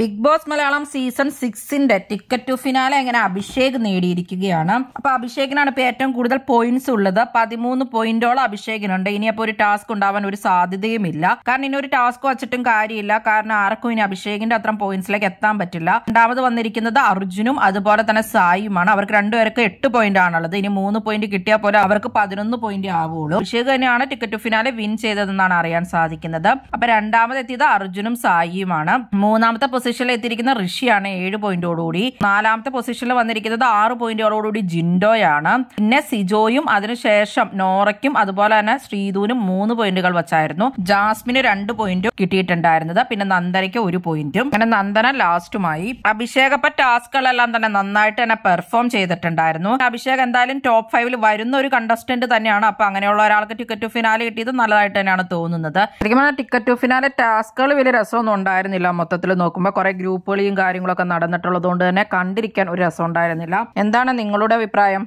big boss Malayalam season സിക്സിന്റെ ticket to finale അങ്ങനെ അഭിഷേക് നേടിയിരിക്കുകയാണ് അപ്പൊ അഭിഷേകിനാണ് ഇപ്പൊ ഏറ്റവും കൂടുതൽ പോയിന്റ്സ് ഉള്ളത് പതിമൂന്ന് പോയിന്റോളം അഭിഷേകിനുണ്ട് ഇനി അപ്പോൾ ഒരു ടാസ്ക് ഉണ്ടാവാൻ ഒരു സാധ്യതയുമില്ല കാരണം ഇനി ഒരു ടാസ്ക് വച്ചിട്ടും കാര്യമില്ല കാരണം ആർക്കും ഇനി അഭിഷേകിന്റെ അത്ര പോയിന്റ്സിലേക്ക് എത്താൻ പറ്റില്ല രണ്ടാമത് വന്നിരിക്കുന്നത് അർജുനും അതുപോലെ തന്നെ സായിയുമാണ് അവർക്ക് രണ്ടുപേർക്ക് എട്ട് പോയിന്റ് ആണുള്ളത് ഇനി മൂന്ന് പോയിന്റ് കിട്ടിയാൽ പോലെ അവർക്ക് പതിനൊന്ന് പോയിന്റ് ആവുള്ളൂ അഭിഷേക് തന്നെയാണ് ടിക്കറ്റ് ടു ഫിനാലെ വിൻ ചെയ്തതെന്നാണ് അറിയാൻ സാധിക്കുന്നത് അപ്പൊ രണ്ടാമത് എത്തിയത് അർജുനും സായിയുമാണ് മൂന്നാമത്തെ പൊസിഷനിൽ എത്തിയിരിക്കുന്ന ഋഷിയാണ് ഏഴ് പോയിന്റോടുകൂടി നാലാമത്തെ പൊസിഷനിൽ വന്നിരിക്കുന്നത് ആറ് പോയിന്റോടുകൂടി ജിൻഡോയാണ് പിന്നെ സിജോയും അതിനുശേഷം നോറയ്ക്കും അതുപോലെ തന്നെ ശ്രീദൂനും മൂന്ന് പോയിന്റുകൾ വെച്ചായിരുന്നു ജാസ്മിന് രണ്ട് പോയിന്റും കിട്ടിയിട്ടുണ്ടായിരുന്നത് പിന്നെ നന്ദനയ്ക്ക് ഒരു പോയിന്റും അങ്ങനെ നന്ദന ലാസ്റ്റുമായി അഭിഷേകപ്പ ടാസ്കുകളെല്ലാം തന്നെ നന്നായിട്ട് തന്നെ പെർഫോം ചെയ്തിട്ടുണ്ടായിരുന്നു അഭിഷേക് എന്തായാലും ടോപ്പ് ഫൈവിൽ വരുന്ന ഒരു കണ്ടസ്റ്റന്റ് തന്നെയാണ് അപ്പൊ അങ്ങനെയുള്ള ഒരാൾക്ക് ടിക്കറ്റ് ടു ഫിനാലെ കിട്ടിയത് നല്ലതായിട്ട് തന്നെയാണ് തോന്നുന്നത് ശരിക്കും ടിക്കറ്റ് ടു ഫിനാലെ ടാസ്കുകൾ വലിയ രസമൊന്നും ഉണ്ടായിരുന്നില്ല മൊത്തത്തിൽ നോക്കുമ്പോൾ ഇപ്പോൾ കുറെ ഗ്രൂപ്പുകളിയും കാര്യങ്ങളൊക്കെ നടന്നിട്ടുള്ളത് കൊണ്ട് തന്നെ കണ്ടിരിക്കാൻ ഒരു രസം ഉണ്ടായിരുന്നില്ല എന്താണ് നിങ്ങളുടെ അഭിപ്രായം